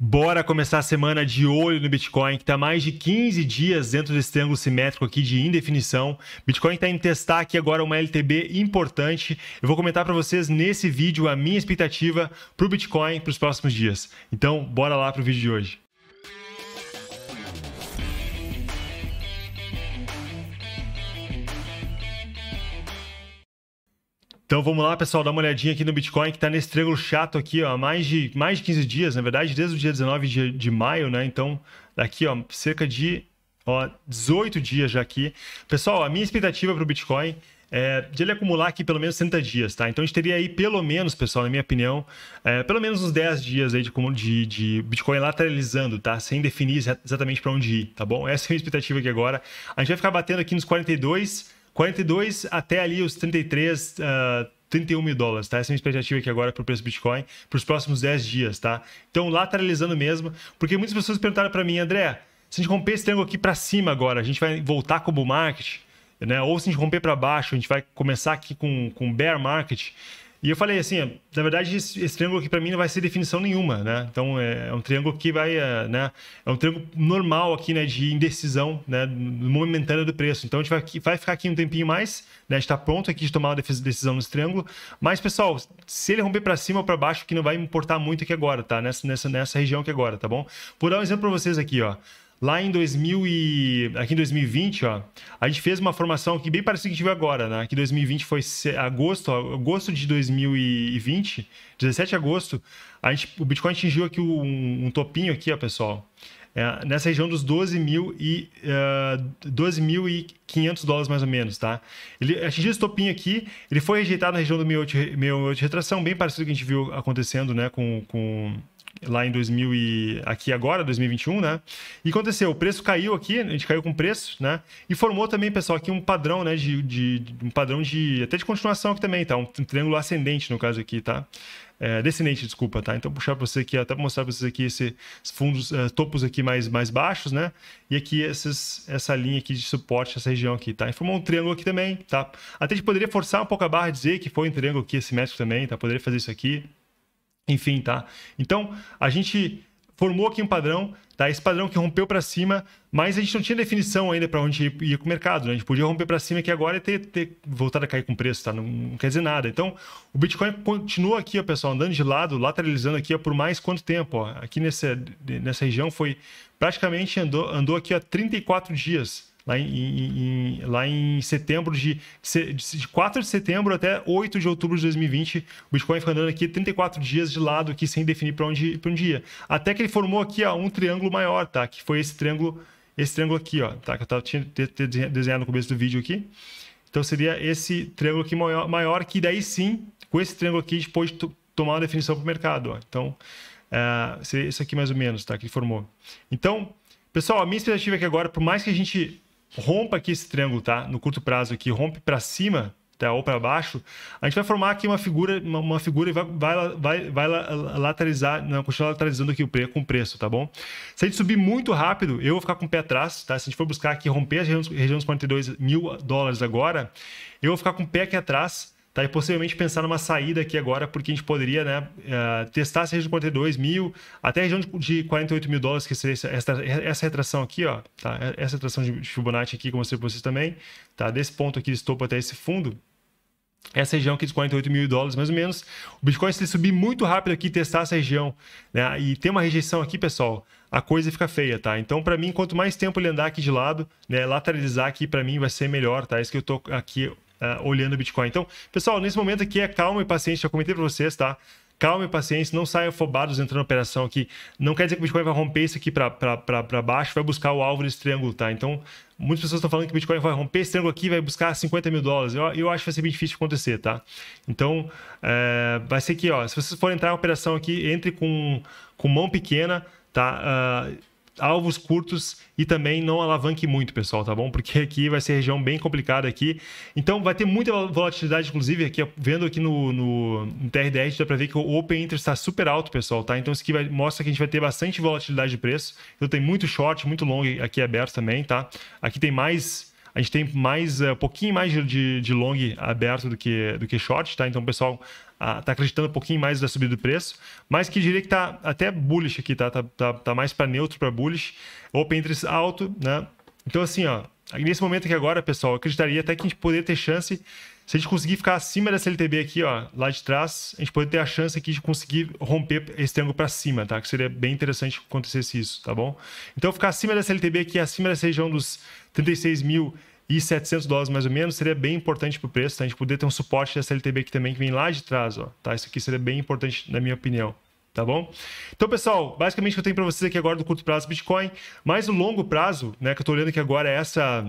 Bora começar a semana de olho no Bitcoin, que está mais de 15 dias dentro desse triângulo simétrico aqui de indefinição. Bitcoin está indo testar aqui agora uma LTB importante. Eu vou comentar para vocês nesse vídeo a minha expectativa para o Bitcoin para os próximos dias. Então, bora lá para o vídeo de hoje. Então vamos lá, pessoal, dá uma olhadinha aqui no Bitcoin que está nesse triângulo chato aqui, ó, mais de mais de 15 dias, na verdade, desde o dia 19 de, de maio, né? Então, daqui, ó, cerca de ó, 18 dias já aqui. Pessoal, a minha expectativa para o Bitcoin é, de ele acumular aqui pelo menos 30 dias, tá? Então a gente teria aí pelo menos, pessoal, na minha opinião, é, pelo menos uns 10 dias aí de, de, de Bitcoin lateralizando, tá? Sem definir exatamente para onde ir, tá bom? Essa é a minha expectativa aqui agora. A gente vai ficar batendo aqui nos 42 42 até ali os 33, uh, 31 mil dólares, tá? Essa é a minha expectativa aqui agora para o preço do Bitcoin para os próximos 10 dias, tá? Então, lateralizando mesmo, porque muitas pessoas perguntaram para mim, André, se a gente romper esse triângulo aqui para cima agora, a gente vai voltar com o bull market, né? Ou se a gente romper para baixo, a gente vai começar aqui com, com bear market. E eu falei assim, na verdade, esse, esse triângulo aqui para mim não vai ser definição nenhuma, né? Então é, é um triângulo que vai, é, né? É um triângulo normal aqui, né? De indecisão, né? Momentânea do preço. Então a gente vai, vai ficar aqui um tempinho mais, né? A gente está pronto aqui de tomar uma decisão nesse triângulo. Mas, pessoal, se ele romper para cima ou para baixo, que não vai importar muito aqui agora, tá? Nessa, nessa, nessa região aqui agora, tá bom? Vou dar um exemplo para vocês aqui, ó. Lá em 2000 e... aqui em 2020, ó, a gente fez uma formação que bem parecida que tive agora, né? Que 2020 foi agosto, ó, agosto de 2020, 17 de agosto, a gente, o Bitcoin atingiu aqui um, um topinho aqui, ó, pessoal. É, nessa região dos 12 mil e uh, eh, 12.500 dólares mais ou menos, tá? Ele atingiu esse topinho aqui, ele foi rejeitado na região do meu retração, bem parecido com o que a gente viu acontecendo, né, com, com lá em 2000 e aqui agora, 2021, né? E aconteceu, o preço caiu aqui, a gente caiu com o preço, né? E formou também, pessoal, aqui um padrão, né, de, de um padrão de até de continuação aqui também, tá? Um triângulo ascendente no caso aqui, tá? É, descendente, desculpa, tá? Então, puxar para você aqui, até mostrar para vocês aqui esses fundos, uh, topos aqui mais, mais baixos, né? E aqui essas essa linha aqui de suporte, essa região aqui, tá? E formou um triângulo aqui também, tá? Até a gente poderia forçar um pouco a barra dizer que foi um triângulo aqui assimétrico também, tá? Poderia fazer isso aqui, enfim, tá? Então, a gente formou aqui um padrão, tá? Esse padrão que rompeu para cima, mas a gente não tinha definição ainda para onde ir, ir com o mercado, né? A gente podia romper para cima aqui agora e ter, ter voltado a cair com preço, tá? Não, não, quer dizer nada. Então, o Bitcoin continua aqui, ó, pessoal, andando de lado, lateralizando aqui ó, por mais quanto tempo, ó. Aqui nessa, nessa região foi praticamente andou, andou aqui há 34 dias, lá em, em, lá em setembro, de, de 4 de setembro até 8 de outubro de 2020, o Bitcoin ficou andando aqui 34 dias de lado aqui, sem definir para onde, para onde ia. Até que ele formou aqui ó, um triângulo maior, tá? Que foi esse triângulo, esse triângulo aqui, ó, tá? Que eu estava tinha desenhado no começo do vídeo aqui. Então seria esse triângulo aqui maior, maior que daí sim, com esse triângulo aqui, a gente pode tomar uma definição para o mercado. Ó. Então, é, seria isso aqui mais ou menos, tá? Que ele formou. Então, pessoal, a minha expectativa aqui agora, por mais que a gente rompa aqui esse triângulo, tá? No curto prazo aqui, rompe para cima, tá? Ou para baixo, a gente vai formar aqui uma figura, uma, uma figura e vai, vai, vai, vai lateralizar, não, continuar lateralizando aqui o com o preço, tá bom? Se a gente subir muito rápido, eu vou ficar com o pé atrás, tá? Se a gente for buscar aqui romper as regiões, regiões 42 mil dólares agora, eu vou ficar com o pé aqui atrás Tá? E possivelmente pensar numa saída aqui agora, porque a gente poderia né, uh, testar essa região de 42 mil, até a região de 48 mil dólares, que seria essa, essa retração aqui, ó, tá? essa retração de Fibonacci aqui, como eu mostrei para vocês também, tá? desse ponto aqui de topo até esse fundo, essa região aqui de 48 mil dólares, mais ou menos. O Bitcoin, se ele subir muito rápido aqui, testar essa região, né? E ter uma rejeição aqui, pessoal, a coisa fica feia, tá? Então, para mim, quanto mais tempo ele andar aqui de lado, né? Lateralizar aqui, para mim, vai ser melhor, tá? É isso que eu tô aqui uh, olhando o Bitcoin. Então, pessoal, nesse momento aqui é calma e paciência, já comentei para vocês, tá? Calma e paciência, não saiam afobados entrando na operação aqui. Não quer dizer que o Bitcoin vai romper isso aqui para baixo, vai buscar o alvo desse triângulo, tá? Então, muitas pessoas estão falando que o Bitcoin vai romper esse triângulo aqui vai buscar 50 mil dólares. Eu, eu acho que vai ser bem difícil acontecer, tá? Então, é, vai ser que, ó, se vocês forem entrar na operação aqui, entre com, com mão pequena, tá? Uh, alvos curtos e também não alavanque muito, pessoal, tá bom? Porque aqui vai ser região bem complicada aqui. Então vai ter muita volatilidade, inclusive, aqui, vendo aqui no, no, no dá para ver que o Open Interest está super alto, pessoal, tá? Então isso aqui vai, mostra que a gente vai ter bastante volatilidade de preço. Então tem muito short, muito long aqui aberto também, tá? Aqui tem mais a gente tem mais, um eh, pouquinho mais de, de long aberto do que, do que short, tá? Então o pessoal ah, tá acreditando um pouquinho mais da subida do preço, mas que diria que tá até bullish aqui, tá? Tá, tá, tá mais para neutro para bullish, open interest alto, né? Então assim, ó, nesse momento aqui agora, pessoal, eu acreditaria até que a gente poderia ter chance se a gente conseguir ficar acima dessa LTB aqui, ó, lá de trás, a gente pode ter a chance aqui de conseguir romper esse triângulo para cima, tá? Que seria bem interessante que acontecesse isso, tá bom? Então, ficar acima dessa LTB aqui, acima dessa região dos 36 mil e 700 dólares mais ou menos, seria bem importante para o preço, tá? A gente poder ter um suporte dessa LTB aqui também, que vem lá de trás, ó, tá? Isso aqui seria bem importante, na minha opinião, tá bom? Então, pessoal, basicamente o que eu tenho para vocês aqui agora do curto prazo Bitcoin, mas o longo prazo, né, que eu estou olhando aqui agora é essa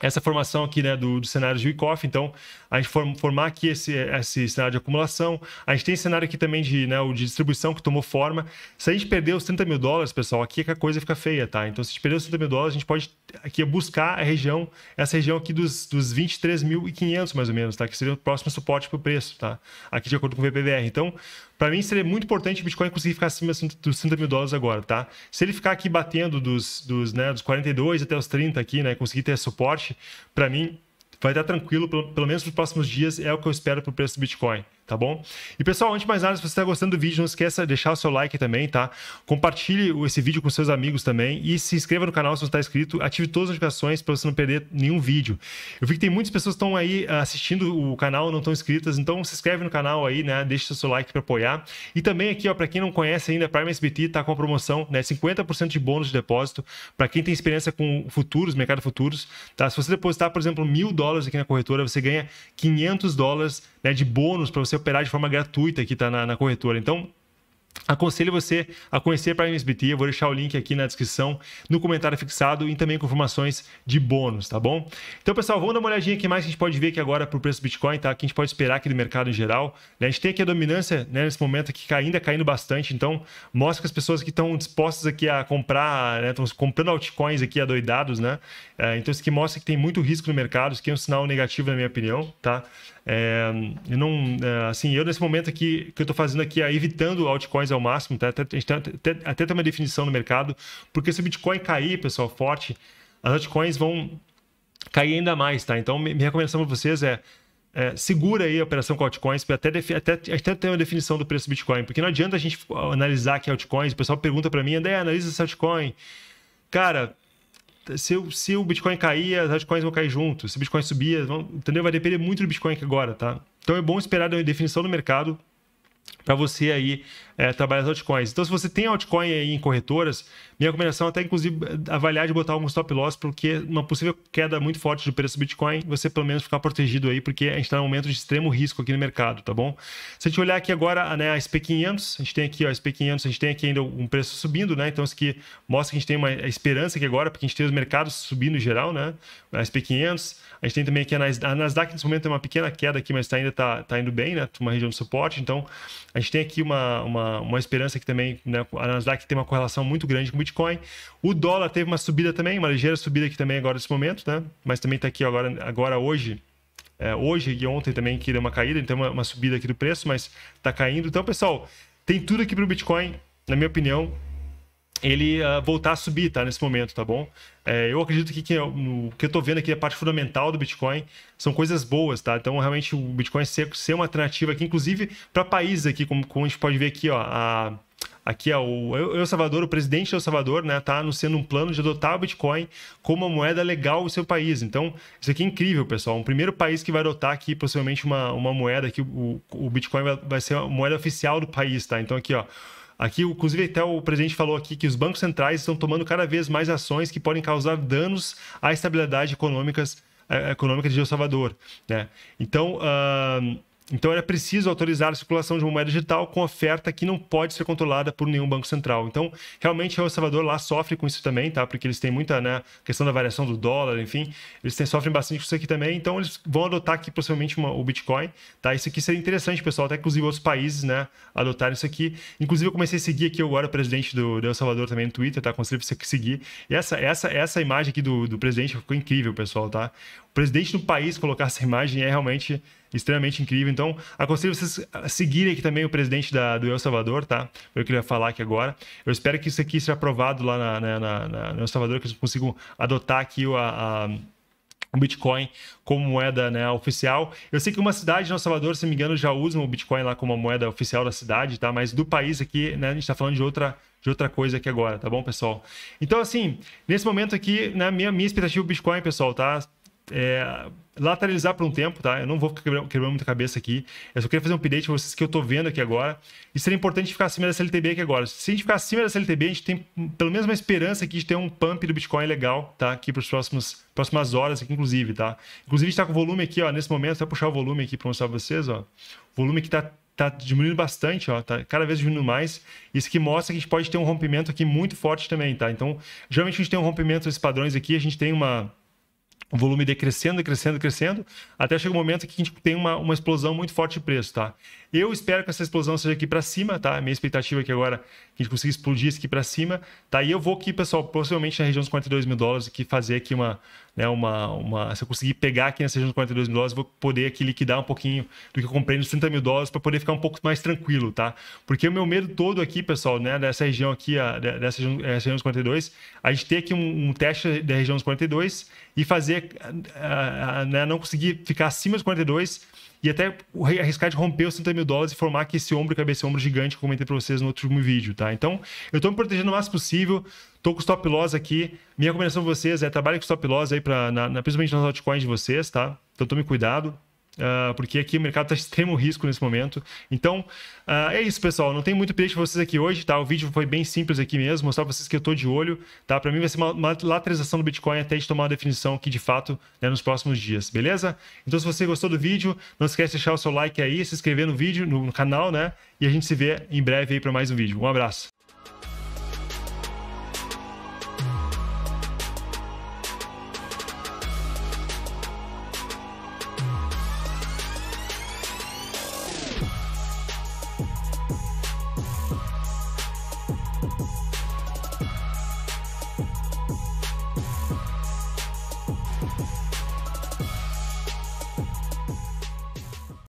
essa formação aqui né, do, do cenário de Wyckoff, então a gente form, formar aqui esse, esse cenário de acumulação, a gente tem cenário aqui também de, né, o de distribuição que tomou forma, se a gente perder os 30 mil dólares, pessoal, aqui é que a coisa fica feia, tá? Então se a gente perder os 30 mil dólares, a gente pode aqui buscar a região, essa região aqui dos, dos 23.500 mais ou menos, tá? Que seria o próximo suporte para o preço, tá? Aqui de acordo com o VPVR. Então para mim seria muito importante o Bitcoin conseguir ficar acima dos 30 mil dólares agora, tá? Se ele ficar aqui batendo dos, dos, né, dos 42 até os 30 aqui, né, conseguir ter suporte, para mim vai estar tranquilo, pelo, pelo menos nos próximos dias, é o que eu espero para o preço do Bitcoin tá bom? E pessoal, antes de mais nada, se você está gostando do vídeo, não esqueça de deixar o seu like também, tá? Compartilhe esse vídeo com seus amigos também e se inscreva no canal se não está inscrito, ative todas as notificações para você não perder nenhum vídeo. Eu vi que tem muitas pessoas que estão aí ah, assistindo o canal, não estão inscritas, então se inscreve no canal aí, né? Deixa o seu like para apoiar. E também aqui, ó, para quem não conhece ainda, a Prime SBT tá com a promoção, né? 50% de bônus de depósito para quem tem experiência com futuros, mercado futuros, tá? Se você depositar, por exemplo, mil dólares aqui na corretora, você ganha 500 dólares né, de bônus para você você operar de forma gratuita aqui tá, na, na corretora. Então, Aconselho você a conhecer para a MSBT, eu vou deixar o link aqui na descrição, no comentário fixado e também com informações de bônus, tá bom? Então, pessoal, vamos dar uma olhadinha aqui mais que a gente pode ver aqui agora para o preço do Bitcoin, tá? Que a gente pode esperar aqui do mercado em geral. Né? A gente tem aqui a dominância né, nesse momento aqui ainda caindo bastante, então mostra que as pessoas que estão dispostas aqui a comprar, né? Estão comprando altcoins aqui adoidados, né? É, então isso aqui mostra que tem muito risco no mercado, isso aqui é um sinal negativo na minha opinião, tá? É, eu não, é, assim, eu nesse momento aqui, que eu estou fazendo aqui é evitando altcoins ao máximo, tá? até, até, até tem uma definição no mercado, porque se o Bitcoin cair, pessoal, forte, as altcoins vão cair ainda mais, tá? Então, minha recomendação para vocês é, é, segura aí a operação com altcoins, até, até, até ter uma definição do preço do Bitcoin, porque não adianta a gente analisar aqui altcoins, o pessoal pergunta para mim, André, analisa esse altcoin. Cara, se, se o Bitcoin cair, as altcoins vão cair junto. Se o Bitcoin subir, vão, entendeu? Vai depender muito do Bitcoin agora, tá? Então é bom esperar a definição do mercado para você aí é, trabalhar as altcoins. Então, se você tem altcoin aí em corretoras, minha recomendação é até, inclusive, avaliar de botar alguns stop loss, porque uma possível queda muito forte do preço do Bitcoin, você pelo menos ficar protegido aí, porque a gente está num momento de extremo risco aqui no mercado, tá bom? Se a gente olhar aqui agora né, a SP500, a gente tem aqui ó, a SP500, a gente tem aqui ainda um preço subindo, né? Então isso aqui mostra que a gente tem uma esperança aqui agora, porque a gente tem os mercados subindo em geral, né? A SP500, a gente tem também aqui a Nasdaq, nesse momento tem uma pequena queda aqui, mas tá, ainda está tá indo bem, né? Uma região de suporte, então a gente tem aqui uma, uma, uma esperança que também, né? A Nasdaq tem uma correlação muito grande com o Bitcoin. O dólar teve uma subida também, uma ligeira subida aqui também agora nesse momento, né? Mas também está aqui agora, agora hoje. É, hoje e ontem também que deu uma caída, então uma, uma subida aqui do preço, mas está caindo. Então, pessoal, tem tudo aqui para o Bitcoin, na minha opinião, ele uh, voltar a subir, tá? Nesse momento, tá bom? É, eu acredito que, que é o que eu tô vendo aqui, a parte fundamental do Bitcoin, são coisas boas, tá? Então, realmente, o Bitcoin ser, ser uma alternativa aqui, inclusive para países aqui, como, como a gente pode ver aqui, ó, a, Aqui é o El Salvador, o presidente do El Salvador, né, tá anunciando um plano de adotar o Bitcoin como uma moeda legal no seu país. Então, isso aqui é incrível, pessoal. Um primeiro país que vai adotar aqui possivelmente uma, uma moeda que o, o Bitcoin vai, vai ser a moeda oficial do país, tá? Então aqui, ó, Aqui, inclusive, até o presidente falou aqui que os bancos centrais estão tomando cada vez mais ações que podem causar danos à estabilidade econômicas, é, econômica de El Salvador. Né? Então, uh, então era preciso autorizar a circulação de uma moeda digital com oferta que não pode ser controlada por nenhum banco central. Então, realmente, El Salvador lá sofre com isso também, tá? Porque eles têm muita né, questão da variação do dólar, enfim, eles têm, sofrem bastante com isso aqui também. Então, eles vão adotar aqui possivelmente uma, o Bitcoin, tá? Isso aqui seria interessante, pessoal, até inclusive outros países, né, adotarem isso aqui. Inclusive, eu comecei a seguir aqui agora o presidente do, do El Salvador também no Twitter, tá? Aconselho pra você seguir. E essa, essa, essa imagem aqui do, do presidente ficou incrível, pessoal, tá? presidente do país colocar essa imagem é realmente extremamente incrível. Então, aconselho vocês a seguirem aqui também o presidente da, do El Salvador, tá? Eu queria falar aqui agora. Eu espero que isso aqui seja aprovado lá na, na, na, na no El Salvador, que eles consigam adotar aqui o, a, a, o Bitcoin como moeda né, oficial. Eu sei que uma cidade, no Salvador, se não me engano, já usa o Bitcoin lá como moeda oficial da cidade, tá? Mas do país aqui, né, a gente está falando de outra de outra coisa aqui agora, tá bom, pessoal? Então, assim, nesse momento aqui, né, minha, minha expectativa do é Bitcoin, pessoal, tá? é, lateralizar por um tempo, tá? Eu não vou quebrando muita cabeça aqui. Eu só queria fazer um update vocês que eu tô vendo aqui agora. E seria importante ficar acima da SLTB aqui agora. Se a gente ficar acima da SLTB, a gente tem pelo menos uma esperança aqui de ter um pump do Bitcoin legal, tá? Aqui para as próximas horas aqui, inclusive, tá? Inclusive, a gente tá com o volume aqui, ó, nesse momento. Vou puxar o volume aqui para mostrar pra vocês, ó. O volume que tá tá diminuindo bastante, ó, tá cada vez diminuindo mais. Isso que mostra que a gente pode ter um rompimento aqui muito forte também, tá? Então, geralmente a gente tem um rompimento desses padrões aqui, a gente tem uma o volume decrescendo, crescendo, crescendo, até chega um momento que a gente tem uma, uma explosão muito forte de preço, tá? Eu espero que essa explosão seja aqui para cima, tá? Minha expectativa é que agora a gente consiga explodir isso aqui para cima, tá? E eu vou aqui, pessoal, possivelmente na região dos 42 mil dólares, aqui fazer aqui uma, né, uma, uma... Se eu conseguir pegar aqui nessa região dos 42 mil dólares, vou poder aqui liquidar um pouquinho do que eu comprei nos 30 mil dólares para poder ficar um pouco mais tranquilo, tá? Porque o meu medo todo aqui, pessoal, né, dessa região aqui, a, dessa região, essa região dos 42, a gente ter aqui um, um teste da região dos 42 e fazer, a, a, né, não conseguir ficar acima dos 42 e até arriscar de romper os 30 mil dólares e formar que esse ombro e cabeça ombro gigante que eu comentei para vocês no outro vídeo, tá? Então, eu estou me protegendo o máximo possível, estou com os top loss aqui. Minha recomendação para vocês é trabalhe com os top loss aí, pra, na, na, principalmente nas altcoins de vocês, tá? Então, tome cuidado. Uh, porque aqui o mercado está extremo risco nesse momento. Então, uh, é isso, pessoal. Não tem muito peixe para vocês aqui hoje, tá? O vídeo foi bem simples aqui mesmo, mostrar para vocês que eu estou de olho, tá? Para mim vai ser uma, uma lateralização do Bitcoin até de tomar uma definição aqui de fato né, nos próximos dias, beleza? Então, se você gostou do vídeo, não esquece de deixar o seu like aí, se inscrever no vídeo, no, no canal, né? E a gente se vê em breve aí para mais um vídeo. Um abraço.